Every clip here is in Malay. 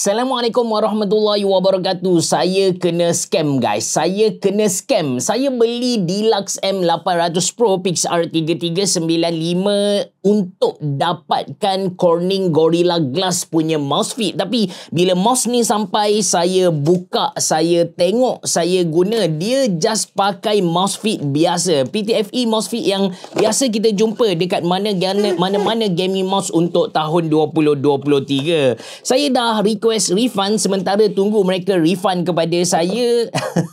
Assalamualaikum warahmatullahi wabarakatuh. Saya kena scam guys. Saya kena scam. Saya beli Deluxe M800 Pro PixR3395 untuk dapatkan Corning Gorilla Glass punya mouse fit, tapi bila mouse ni sampai saya buka saya tengok saya guna dia just pakai mouse fit biasa PTFE mouse fit yang biasa kita jumpa dekat mana mana-mana gaming mouse untuk tahun 2023 saya dah request refund sementara tunggu mereka refund kepada saya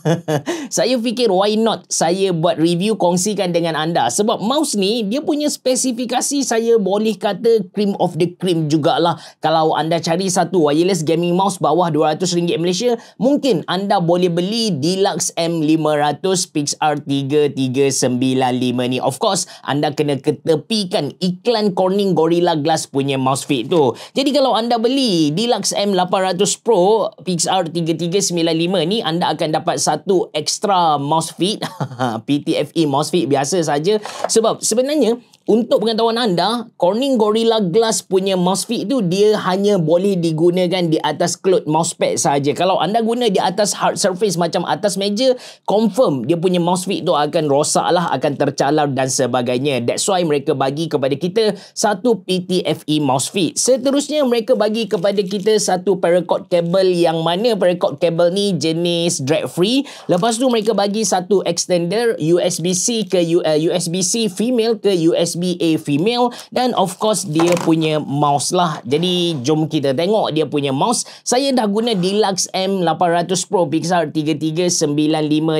saya fikir why not saya buat review kongsikan dengan anda sebab mouse ni dia punya spesifikasi saya boleh kata cream of the cream jugalah kalau anda cari satu wireless gaming mouse bawah RM200 Malaysia mungkin anda boleh beli Deluxe M500 PixR3395 ni of course anda kena ketepikan iklan Corning Gorilla Glass punya mouse fit tu jadi kalau anda beli Deluxe M800 Pro PixR3395 ni anda akan dapat satu extra mouse fit PTFE mouse fit biasa saja sebab sebenarnya untuk pengetahuan anda, Corning Gorilla Glass punya mouse fit tu dia hanya boleh digunakan di atas cloth mouse pad saja. Kalau anda guna di atas hard surface macam atas meja, confirm dia punya mouse fit tu akan rosak lah, akan tercalar dan sebagainya. That's why mereka bagi kepada kita satu PTFE mouse fit. Seterusnya mereka bagi kepada kita satu paracord cable yang mana paracord cable ni jenis drag free. Lepas tu mereka bagi satu extender USB-C ke uh, eh, USB-C female ke USB USB-A female dan of course dia punya mouse lah. Jadi jom kita tengok dia punya mouse. Saya dah guna Deluxe M800 Pro Pixar 3395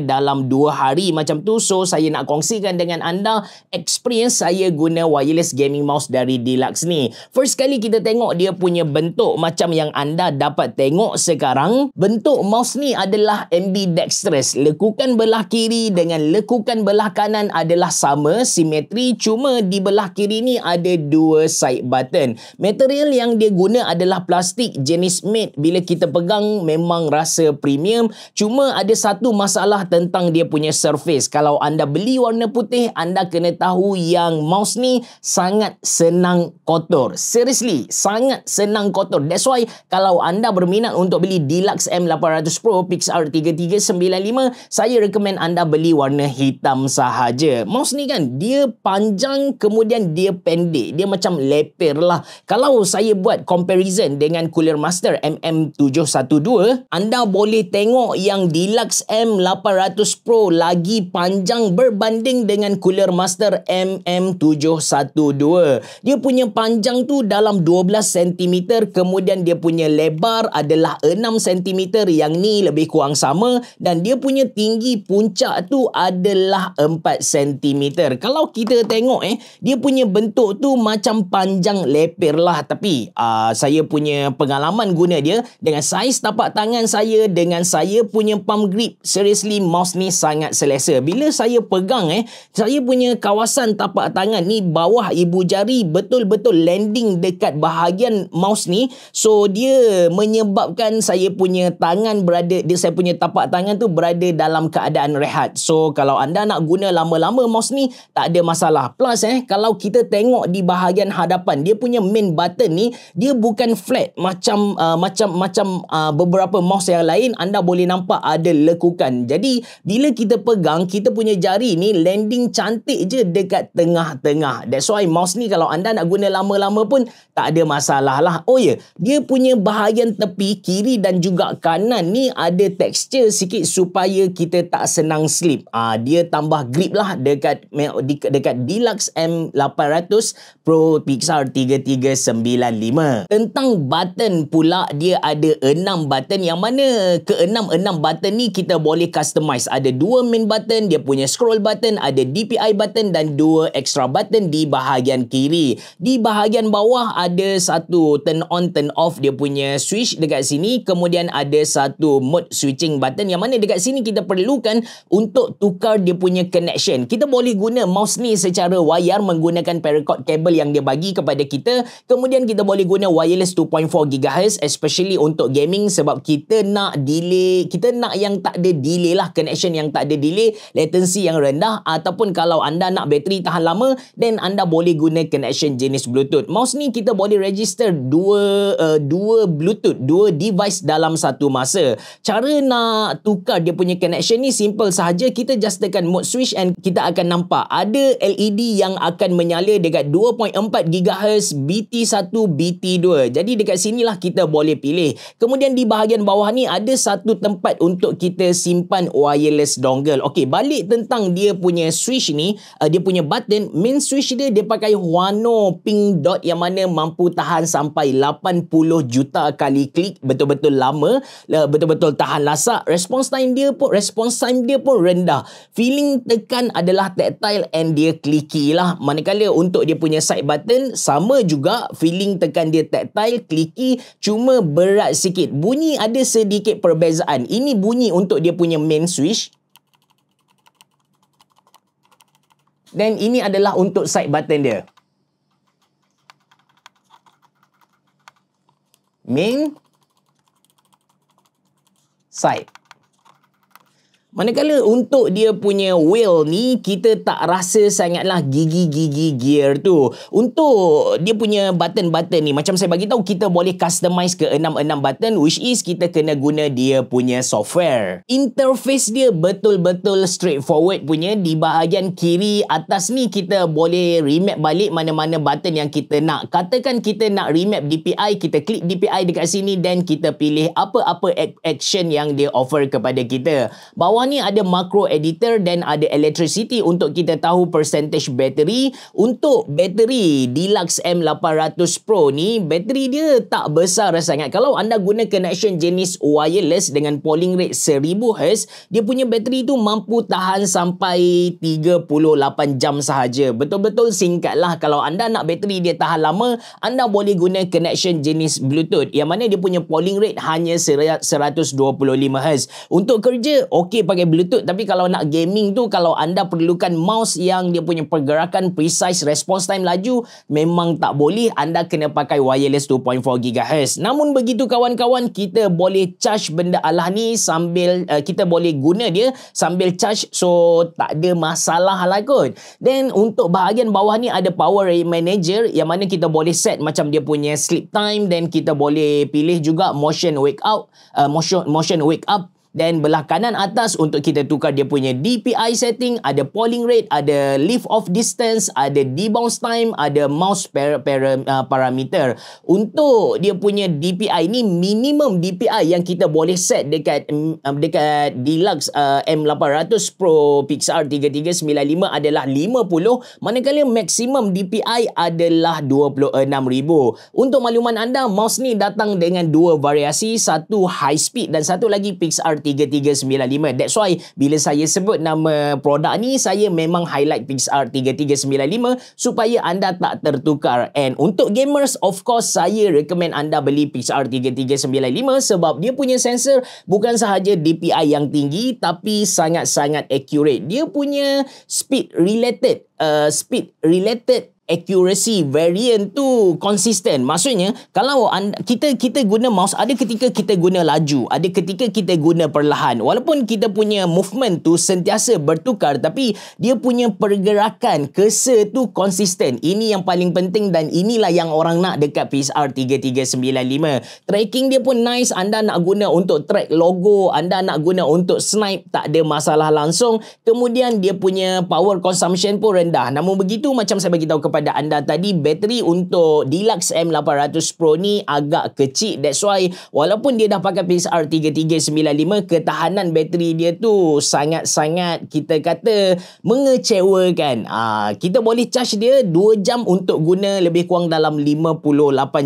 dalam 2 hari macam tu. So saya nak kongsikan dengan anda experience saya guna wireless gaming mouse dari Deluxe ni. First kali kita tengok dia punya bentuk macam yang anda dapat tengok sekarang. Bentuk mouse ni adalah ambidextrous. Lekukan belah kiri dengan lekukan belah kanan adalah sama, simetri cuma di belah kiri ni ada dua side button. Material yang dia guna adalah plastik jenis matte. Bila kita pegang memang rasa premium. Cuma ada satu masalah tentang dia punya surface. Kalau anda beli warna putih, anda kena tahu yang mouse ni sangat senang kotor. Seriously, sangat senang kotor. That's why kalau anda berminat untuk beli Deluxe M800 Pro PixR3395, saya recommend anda beli warna hitam sahaja. Mouse ni kan, dia panjang kemudian dia pendek. Dia macam leper lah. Kalau saya buat comparison dengan Cooler Master MM712, anda boleh tengok yang Deluxe M800 Pro lagi panjang berbanding dengan Cooler Master MM712. Dia punya panjang tu dalam 12 cm kemudian dia punya lebar adalah 6 cm yang ni lebih kurang sama dan dia punya tinggi puncak tu adalah 4 cm. Kalau kita tengok eh dia punya bentuk tu macam panjang leper lah tapi uh, saya punya pengalaman guna dia dengan saiz tapak tangan saya dengan saya punya palm grip seriously mouse ni sangat selesa bila saya pegang eh saya punya kawasan tapak tangan ni bawah ibu jari betul-betul landing dekat bahagian mouse ni so dia menyebabkan saya punya tangan berada dia saya punya tapak tangan tu berada dalam keadaan rehat so kalau anda nak guna lama-lama mouse ni tak ada masalah plus eh kalau kita tengok di bahagian hadapan dia punya main button ni dia bukan flat macam uh, macam macam uh, beberapa mouse yang lain anda boleh nampak ada lekukan jadi bila kita pegang kita punya jari ni landing cantik je dekat tengah-tengah that's why mouse ni kalau anda nak guna lama-lama pun tak ada masalah lah oh ya yeah, dia punya bahagian tepi kiri dan juga kanan ni ada texture sikit supaya kita tak senang slip uh, dia tambah grip lah dekat dekat deluxe M 800 Pro Pixar 3395. Tentang button pula dia ada 6 button yang mana keenam-enam button ni kita boleh customize. Ada 2 main button, dia punya scroll button, ada DPI button dan 2 extra button di bahagian kiri. Di bahagian bawah ada satu turn on turn off dia punya switch dekat sini. Kemudian ada satu mode switching button yang mana dekat sini kita perlukan untuk tukar dia punya connection. Kita boleh guna mouse ni secara wire berbayar menggunakan paracord kabel yang dia bagi kepada kita kemudian kita boleh guna wireless 2.4 GHz especially untuk gaming sebab kita nak delay kita nak yang tak ada delay lah connection yang tak ada delay latency yang rendah ataupun kalau anda nak bateri tahan lama then anda boleh guna connection jenis bluetooth mouse ni kita boleh register dua uh, dua bluetooth dua device dalam satu masa cara nak tukar dia punya connection ni simple sahaja kita just tekan mode switch and kita akan nampak ada LED yang akan menyala dekat 2.4 GHz BT1 BT2. Jadi dekat sinilah kita boleh pilih. Kemudian di bahagian bawah ni ada satu tempat untuk kita simpan wireless dongle. Okey, balik tentang dia punya switch ni, uh, dia punya button main switch dia dia pakai Huano Pink Dot yang mana mampu tahan sampai 80 juta kali klik, betul-betul lama, uh, betul-betul tahan lasak. Response time dia pun response time dia pun rendah. Feeling tekan adalah tactile and dia clicky lah bawah manakala untuk dia punya side button sama juga feeling tekan dia tactile clicky cuma berat sikit bunyi ada sedikit perbezaan ini bunyi untuk dia punya main switch dan ini adalah untuk side button dia main side Manakala untuk dia punya wheel ni, kita tak rasa sangatlah gigi-gigi gear tu. Untuk dia punya button-button ni, macam saya bagi tahu kita boleh customize ke enam-enam button which is kita kena guna dia punya software. Interface dia betul-betul straightforward punya. Di bahagian kiri atas ni, kita boleh remap balik mana-mana button yang kita nak. Katakan kita nak remap DPI, kita klik DPI dekat sini dan kita pilih apa-apa action yang dia offer kepada kita. Bawah ni ada macro editor dan ada electricity untuk kita tahu percentage bateri untuk bateri Deluxe M800 Pro ni bateri dia tak besar sangat kalau anda guna connection jenis wireless dengan polling rate 1000Hz dia punya bateri tu mampu tahan sampai 38 jam sahaja betul-betul singkat lah kalau anda nak bateri dia tahan lama anda boleh guna connection jenis bluetooth yang mana dia punya polling rate hanya 125Hz untuk kerja okey pakai pakai bluetooth tapi kalau nak gaming tu kalau anda perlukan mouse yang dia punya pergerakan precise response time laju memang tak boleh anda kena pakai wireless 2.4 GHz namun begitu kawan-kawan kita boleh charge benda alah ni sambil uh, kita boleh guna dia sambil charge so tak ada masalah lah kot then untuk bahagian bawah ni ada power manager yang mana kita boleh set macam dia punya sleep time then kita boleh pilih juga motion wake up uh, motion motion wake up Then belah kanan atas untuk kita tukar dia punya DPI setting, ada polling rate, ada lift off distance, ada debounce time, ada mouse per, per, uh, parameter. Untuk dia punya DPI ni minimum DPI yang kita boleh set dekat mm, um, dekat Deluxe uh, M800 Pro Pixar 3395 adalah 50, manakala maksimum DPI adalah 26000. Untuk makluman anda, mouse ni datang dengan dua variasi, satu high speed dan satu lagi Pixar 3395 3395. That's why bila saya sebut nama produk ni, saya memang highlight PixR 3395 supaya anda tak tertukar. And untuk gamers, of course saya recommend anda beli PixR 3395 sebab dia punya sensor bukan sahaja DPI yang tinggi tapi sangat-sangat accurate. Dia punya speed related. Uh, speed related accuracy variant tu konsisten maksudnya kalau kita kita guna mouse ada ketika kita guna laju ada ketika kita guna perlahan walaupun kita punya movement tu sentiasa bertukar tapi dia punya pergerakan kese tu konsisten ini yang paling penting dan inilah yang orang nak dekat PSR 3395 tracking dia pun nice anda nak guna untuk track logo anda nak guna untuk snipe tak ada masalah langsung kemudian dia punya power consumption pun rendah namun begitu macam saya bagi tahu kepada kepada anda tadi bateri untuk Deluxe M800 Pro ni agak kecil that's why walaupun dia dah pakai PSR 3395 ketahanan bateri dia tu sangat-sangat kita kata mengecewakan uh, kita boleh charge dia 2 jam untuk guna lebih kurang dalam 58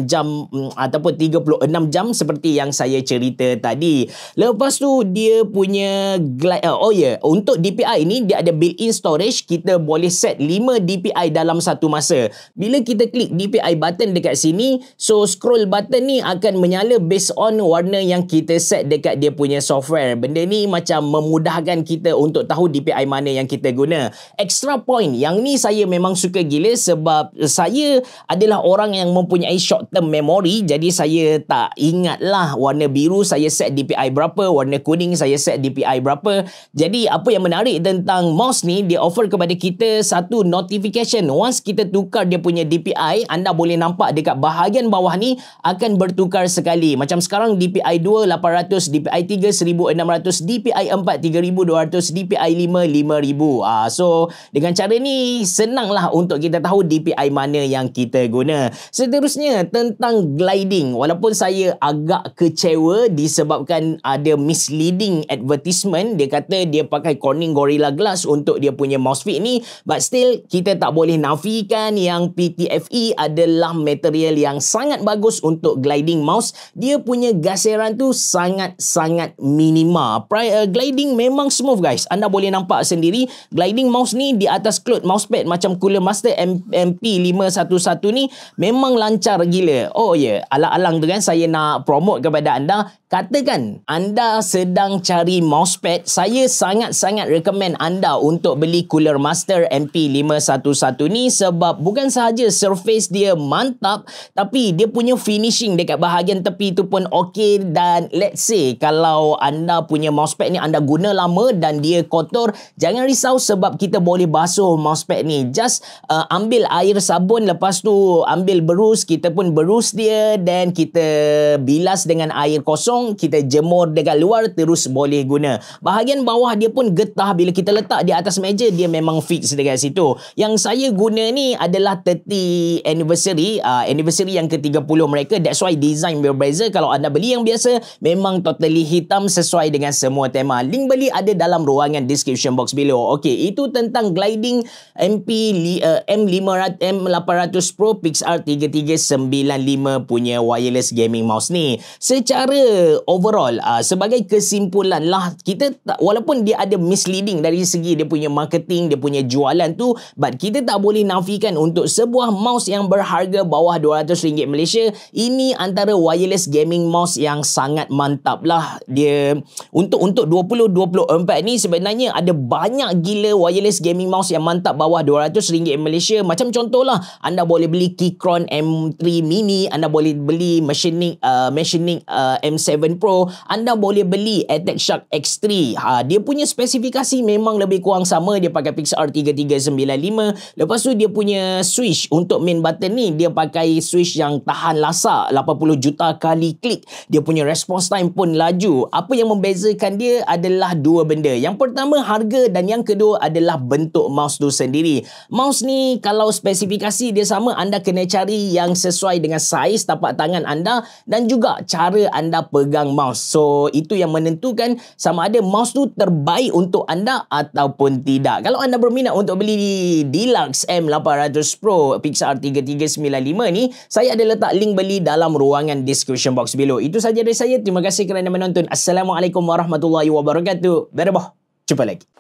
jam mm, ataupun 36 jam seperti yang saya cerita tadi lepas tu dia punya glide, uh, oh yeah untuk DPI ni dia ada built-in storage kita boleh set 5 DPI dalam satu masa kuasa. Bila kita klik DPI button dekat sini, so scroll button ni akan menyala based on warna yang kita set dekat dia punya software. Benda ni macam memudahkan kita untuk tahu DPI mana yang kita guna. Extra point, yang ni saya memang suka gila sebab saya adalah orang yang mempunyai short term memory, jadi saya tak ingatlah warna biru saya set DPI berapa, warna kuning saya set DPI berapa. Jadi apa yang menarik tentang mouse ni, dia offer kepada kita satu notification. Once kita bertukar dia punya DPI anda boleh nampak dekat bahagian bawah ni akan bertukar sekali macam sekarang DPI 2 800 DPI 3 1600 DPI 4 3200 DPI 5 5000 ah so dengan cara ni senanglah untuk kita tahu DPI mana yang kita guna seterusnya tentang gliding walaupun saya agak kecewa disebabkan ada misleading advertisement dia kata dia pakai Corning Gorilla Glass untuk dia punya mouse fit ni but still kita tak boleh nafikan dan yang PTFE adalah material yang sangat bagus untuk gliding mouse. Dia punya gaseran tu sangat-sangat minima. Pri eh, gliding memang smooth guys. Anda boleh nampak sendiri gliding mouse ni di atas cloth mousepad macam Cooler Master MP511 ni memang lancar gila. Oh ya, yeah. alang-alang tu kan saya nak promote kepada anda. Katakan anda sedang cari mousepad, saya sangat-sangat recommend anda untuk beli Cooler Master MP511 ni sebab mantap. Bukan sahaja surface dia mantap, tapi dia punya finishing dekat bahagian tepi tu pun okey dan let's say kalau anda punya mousepad ni anda guna lama dan dia kotor, jangan risau sebab kita boleh basuh mousepad ni. Just uh, ambil air sabun lepas tu ambil berus, kita pun berus dia dan kita bilas dengan air kosong, kita jemur dekat luar terus boleh guna. Bahagian bawah dia pun getah bila kita letak di atas meja dia memang fix dekat situ. Yang saya guna ni adalah 30 anniversary uh, anniversary yang ke-30 mereka that's why design berbeza kalau anda beli yang biasa memang totally hitam sesuai dengan semua tema link beli ada dalam ruangan description box below Okay, itu tentang gliding MP uh, M500 M800 Pro PixR 3395 punya wireless gaming mouse ni secara overall uh, sebagai kesimpulan lah kita tak, walaupun dia ada misleading dari segi dia punya marketing dia punya jualan tu but kita tak boleh nafikan pastikan untuk sebuah mouse yang berharga bawah RM200 Malaysia ini antara wireless gaming mouse yang sangat mantap lah dia untuk untuk 2024 ni sebenarnya ada banyak gila wireless gaming mouse yang mantap bawah RM200 Malaysia macam contohlah anda boleh beli Keychron M3 Mini anda boleh beli Machining uh, Machining uh, M7 Pro anda boleh beli Attack Shark X3 ha, dia punya spesifikasi memang lebih kurang sama dia pakai Pixar 3395 lepas tu dia punya punya switch untuk main button ni dia pakai switch yang tahan lasak 80 juta kali klik dia punya response time pun laju apa yang membezakan dia adalah dua benda yang pertama harga dan yang kedua adalah bentuk mouse tu sendiri mouse ni kalau spesifikasi dia sama anda kena cari yang sesuai dengan saiz tapak tangan anda dan juga cara anda pegang mouse so itu yang menentukan sama ada mouse tu terbaik untuk anda ataupun tidak kalau anda berminat untuk beli di Deluxe M800 300 Pro Pixar 3395 ni saya ada letak link beli dalam ruangan description box below itu saja dari saya terima kasih kerana menonton Assalamualaikum Warahmatullahi Wabarakatuh berbah jumpa lagi